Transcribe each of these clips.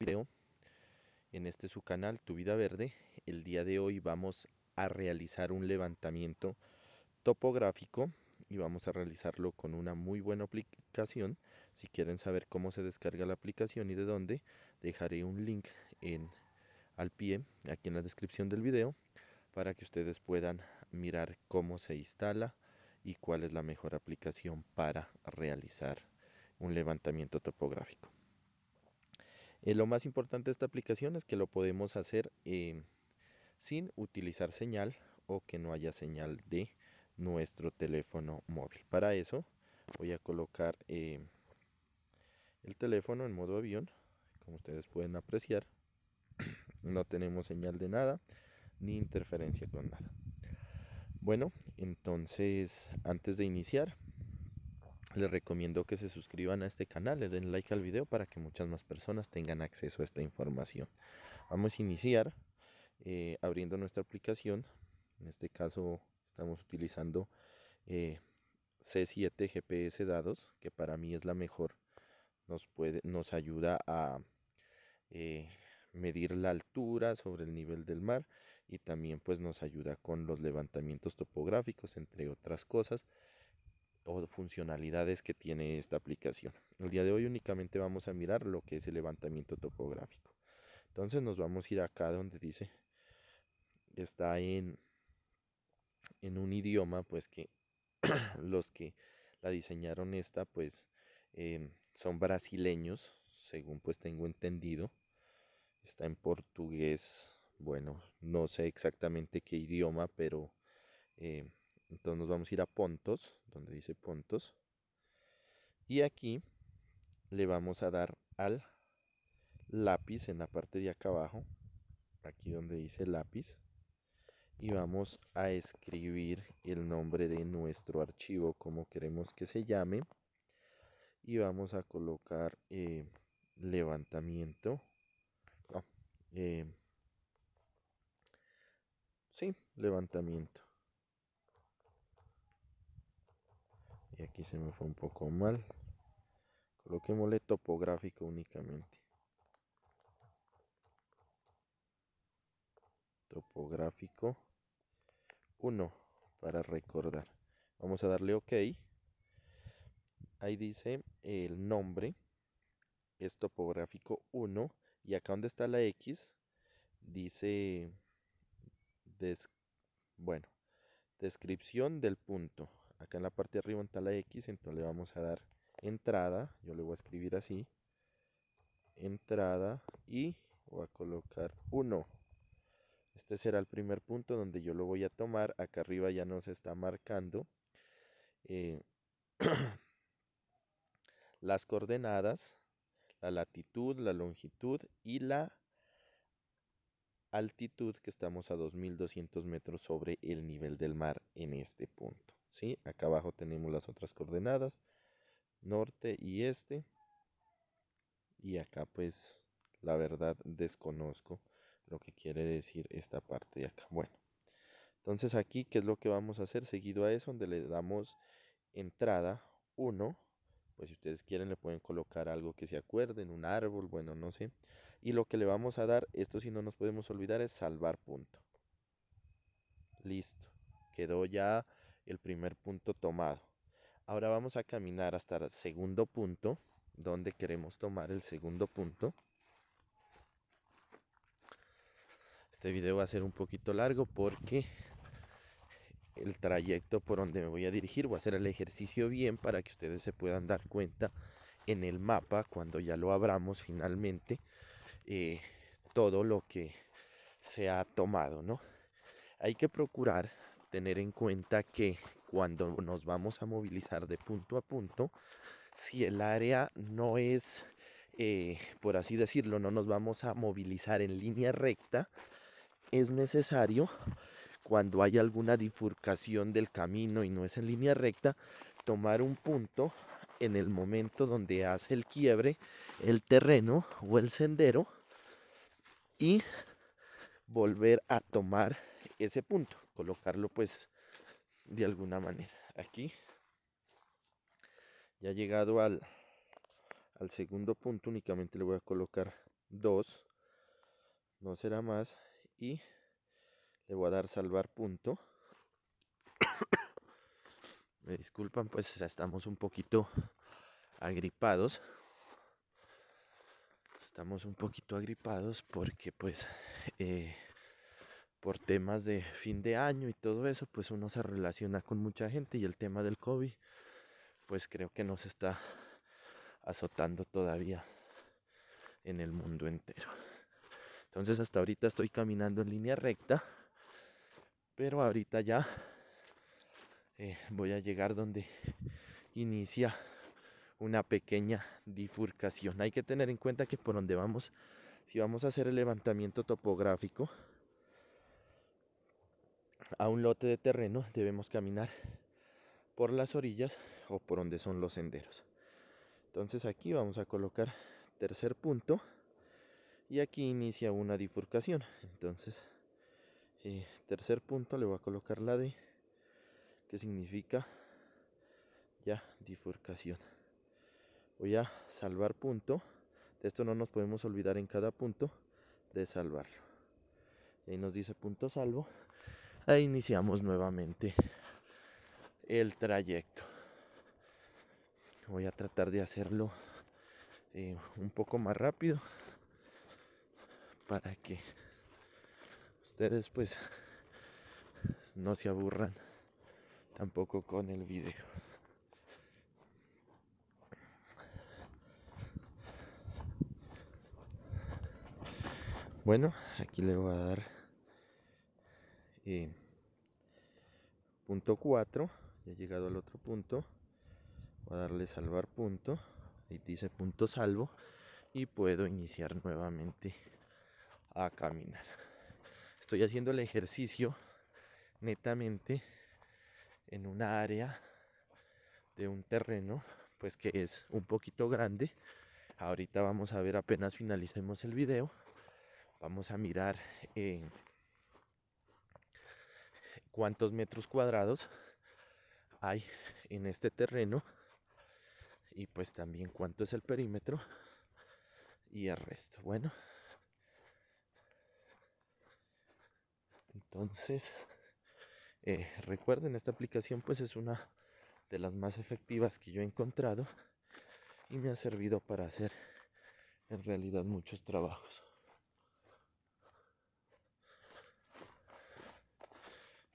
video en este su canal Tu Vida Verde. El día de hoy vamos a realizar un levantamiento topográfico y vamos a realizarlo con una muy buena aplicación. Si quieren saber cómo se descarga la aplicación y de dónde, dejaré un link en al pie aquí en la descripción del vídeo para que ustedes puedan mirar cómo se instala y cuál es la mejor aplicación para realizar un levantamiento topográfico. Eh, lo más importante de esta aplicación es que lo podemos hacer em, sin utilizar señal o que no haya señal de nuestro teléfono móvil. Para eso voy a colocar em, el teléfono en modo avión, como ustedes pueden apreciar. no tenemos señal de nada ni interferencia con nada. Bueno, entonces antes de iniciar les recomiendo que se suscriban a este canal, le den like al video para que muchas más personas tengan acceso a esta información. Vamos a iniciar eh, abriendo nuestra aplicación. En este caso estamos utilizando eh, C7 GPS Dados, que para mí es la mejor. Nos, puede, nos ayuda a eh, medir la altura sobre el nivel del mar y también pues nos ayuda con los levantamientos topográficos, entre otras cosas o funcionalidades que tiene esta aplicación. El día de hoy únicamente vamos a mirar lo que es el levantamiento topográfico. Entonces nos vamos a ir acá donde dice está en en un idioma pues que los que la diseñaron esta pues em, son brasileños según pues tengo entendido está en portugués bueno no sé exactamente qué idioma pero em, entonces nos vamos a ir a puntos donde dice puntos Y aquí le vamos a dar al lápiz en la parte de acá abajo. Aquí donde dice lápiz. Y vamos a escribir el nombre de nuestro archivo como queremos que se llame. Y vamos a colocar eh, levantamiento. Ah, eh, sí, levantamiento. y aquí se me fue un poco mal coloquémosle topográfico únicamente topográfico 1 para recordar vamos a darle ok ahí dice el nombre es topográfico 1 y acá donde está la X dice bueno descripción del punto acá en la parte de arriba está la X, entonces le vamos a dar entrada, yo le voy a escribir así, entrada y voy a colocar 1. Este será el primer punto donde yo lo voy a tomar, acá arriba ya nos está marcando eh, las coordenadas, la latitud, la longitud y la altitud que estamos a 2200 metros sobre el nivel del mar en este punto. Acá abajo tenemos las otras coordenadas, norte y este. Y acá pues la verdad desconozco lo que quiere decir esta parte de acá. Bueno, entonces aquí, ¿qué es lo que vamos a hacer? Seguido a eso, donde le damos entrada 1, pues si ustedes quieren le pueden colocar algo que se acuerden, un árbol, bueno, no sé. Y lo que le vamos a dar, esto si no nos podemos olvidar, es salvar punto. Listo, quedó ya el primer punto tomado. Ahora vamos a caminar hasta el segundo punto, donde queremos tomar el segundo punto. Este video va a ser un poquito largo porque el trayecto por donde me voy a dirigir, voy a hacer el ejercicio bien para que ustedes se puedan dar cuenta en el mapa cuando ya lo abramos finalmente eh, todo lo que se ha tomado, ¿no? Hay que procurar tener en cuenta que cuando nos vamos a movilizar de punto a punto, si el área no es, eh, por así decirlo, no nos vamos a movilizar en línea recta, es necesario cuando hay alguna difurcación del camino y no es en línea recta, tomar un punto en el momento donde hace el quiebre el terreno o el sendero y volver a tomar ese punto colocarlo pues de alguna manera. Aquí, ya llegado al, al segundo punto, únicamente le voy a colocar 2, no será más, y le voy a dar salvar punto. Me disculpan, pues estamos un poquito agripados. Estamos un poquito agripados porque pues... Eh, por temas de fin de año y todo eso, pues uno se relaciona con mucha gente y el tema del COVID, pues creo que nos está azotando todavía en el mundo entero. Entonces hasta ahorita estoy caminando en línea recta, pero ahorita ya eh, voy a llegar donde inicia una pequeña difurcación Hay que tener en cuenta que por donde vamos, si vamos a hacer el levantamiento topográfico, a un lote de terreno debemos caminar por las orillas o por donde son los senderos. Entonces aquí vamos a colocar tercer punto y aquí inicia una difurcación Entonces eh, tercer punto le voy a colocar la D que significa ya difurcación Voy a salvar punto. De esto no nos podemos olvidar en cada punto de salvarlo. Y ahí nos dice punto salvo Ahí iniciamos nuevamente el trayecto. Voy a tratar de hacerlo eh, un poco más rápido para que ustedes pues no se aburran tampoco con el video. Bueno, aquí le voy a dar eh, punto 4 ya he llegado al otro punto voy a darle salvar punto y dice punto salvo y puedo iniciar nuevamente a caminar estoy haciendo el ejercicio netamente en una área de un terreno pues que es un poquito grande ahorita vamos a ver apenas finalicemos el video vamos a mirar eh, cuántos metros cuadrados hay en este terreno y pues también cuánto es el perímetro y el resto. Bueno, entonces eh, recuerden, esta aplicación pues es una de las más efectivas que yo he encontrado y me ha servido para hacer en realidad muchos trabajos.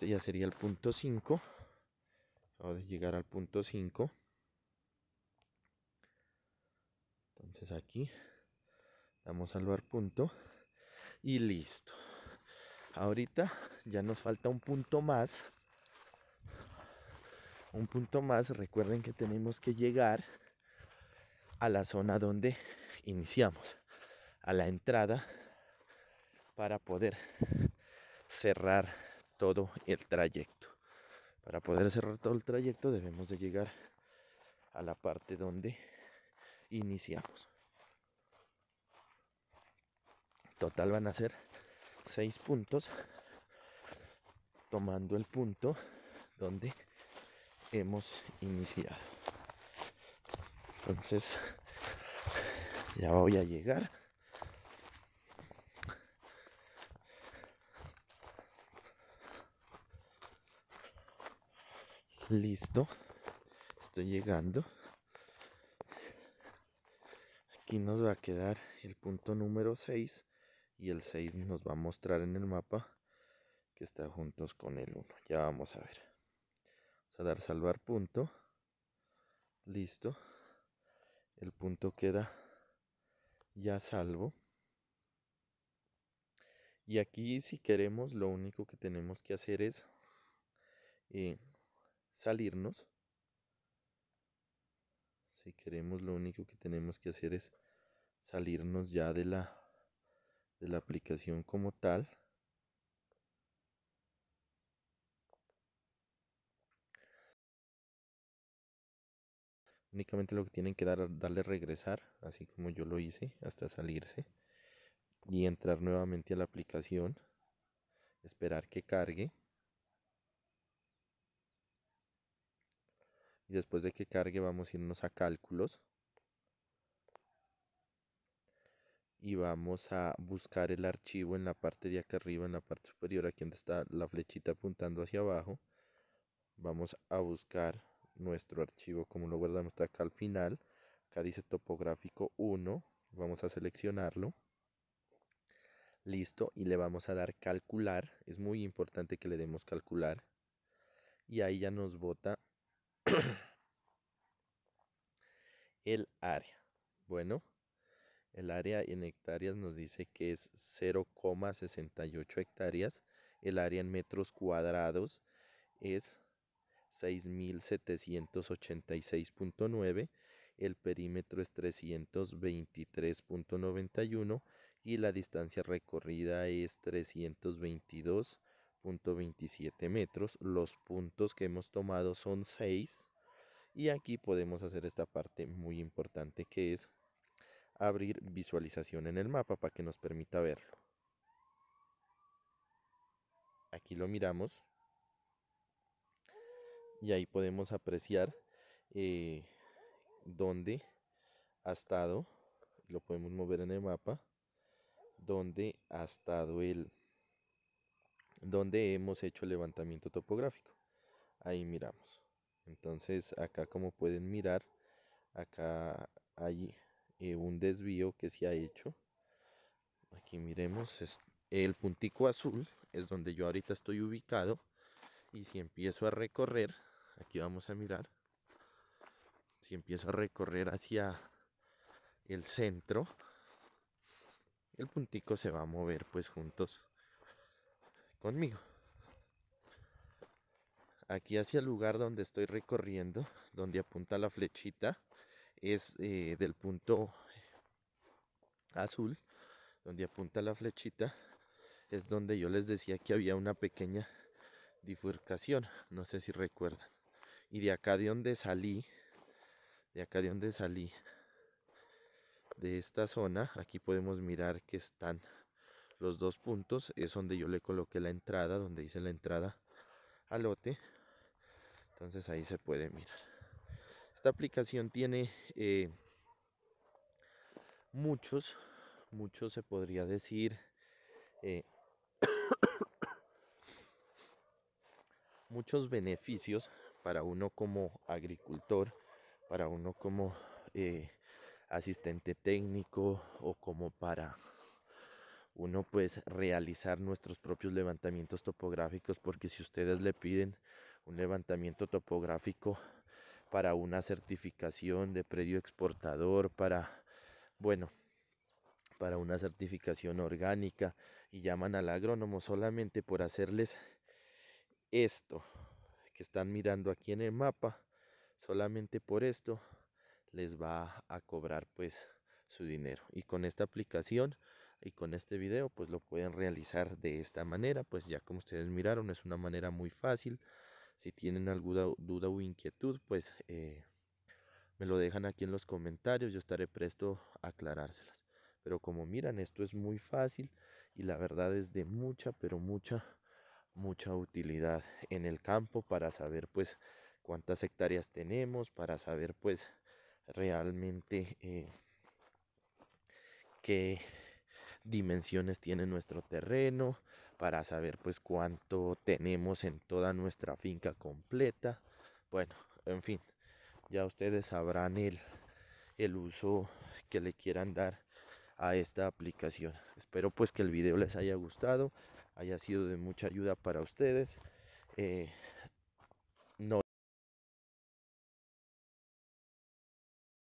Este, ya sería el punto 5. Vamos a llegar al punto 5. Entonces aquí damos salvar punto y listo. Ahorita ya nos falta un punto más. Un punto más, recuerden que tenemos que llegar a la zona donde iniciamos, a la entrada para poder cerrar todo el trayecto. Para poder cerrar todo el trayecto debemos de llegar a la parte donde iniciamos. Total van a ser 6 puntos tomando el punto donde hemos iniciado. Entonces ya voy a llegar listo estoy llegando aquí nos va a quedar el punto número 6 y el 6 nos va a mostrar en el mapa que está juntos con el 1 ya vamos a ver vamos a dar salvar punto listo el punto queda ya salvo y aquí si queremos lo único que tenemos que hacer es eh, salirnos, si queremos lo único que tenemos que hacer es salirnos ya de la, de la aplicación como tal. únicamente lo que tienen que dar darle regresar así como yo lo hice hasta salirse y entrar nuevamente a la aplicación esperar que cargue y después de que cargue vamos a irnos a cálculos y vamos a buscar el archivo en la parte de acá arriba, en la parte superior, aquí donde está la flechita apuntando hacia abajo. Vamos a buscar nuestro archivo, como lo guardamos acá al final. Acá dice topográfico 1, vamos a seleccionarlo. Listo, y le vamos a dar calcular, es muy importante que le demos calcular. Y ahí ya nos bota el área. Bueno, el área en hectáreas nos dice que es 0,68 hectáreas. El área en metros cuadrados es 6.786.9. El perímetro es 323.91 y la distancia recorrida es 322 .27 metros. Los puntos que hemos tomado son 6. Y aquí podemos hacer esta parte muy importante que es abrir visualización en el mapa para que nos permita verlo. Aquí lo miramos. Y ahí podemos apreciar donde eh, dónde ha estado. Lo podemos mover en el mapa. Dónde ha estado el, donde hemos hecho levantamiento topográfico. Ahí miramos. Entonces acá como pueden mirar, acá hay eh, un desvío que se ha hecho. Aquí miremos, el puntico azul es donde yo ahorita estoy ubicado. Y si empiezo a recorrer, aquí vamos a mirar. Si empiezo a recorrer hacia el centro, el puntico se va a mover pues juntos conmigo. Aquí hacia el lugar donde estoy recorriendo, donde apunta la flechita, es eh, del punto azul, donde apunta la flechita, es donde yo les decía que había una pequeña difurcación, no sé si recuerdan. Y de acá de donde salí, de acá de donde salí, de esta zona, aquí podemos mirar que están los dos puntos es donde yo le coloqué la entrada donde hice la entrada al lote entonces ahí se puede mirar esta aplicación tiene eh, muchos muchos se podría decir eh, muchos beneficios para uno como agricultor para uno como eh, asistente técnico o como para uno pues realizar nuestros propios levantamientos topográficos porque si ustedes le piden un levantamiento topográfico para una certificación de predio exportador, para, bueno, para una certificación orgánica y llaman al agrónomo solamente por hacerles esto que están mirando aquí en el mapa, solamente por esto les va a cobrar pues su dinero. Y con esta aplicación y con este video pues lo pueden realizar de esta manera pues ya como ustedes miraron es una manera muy fácil si tienen alguna duda o inquietud pues eh, me lo dejan aquí en los comentarios yo estaré presto a aclarárselas pero como miran esto es muy fácil y la verdad es de mucha pero mucha mucha utilidad en el campo para saber pues cuántas hectáreas tenemos para saber pues realmente Que eh, qué dimensiones tiene nuestro terreno, para saber pues cuánto tenemos en toda nuestra finca completa. Bueno, en fin, ya ustedes sabrán el, el uso que le quieran dar a esta aplicación. Espero pues que el video les haya gustado, haya sido de mucha ayuda para ustedes. Eh,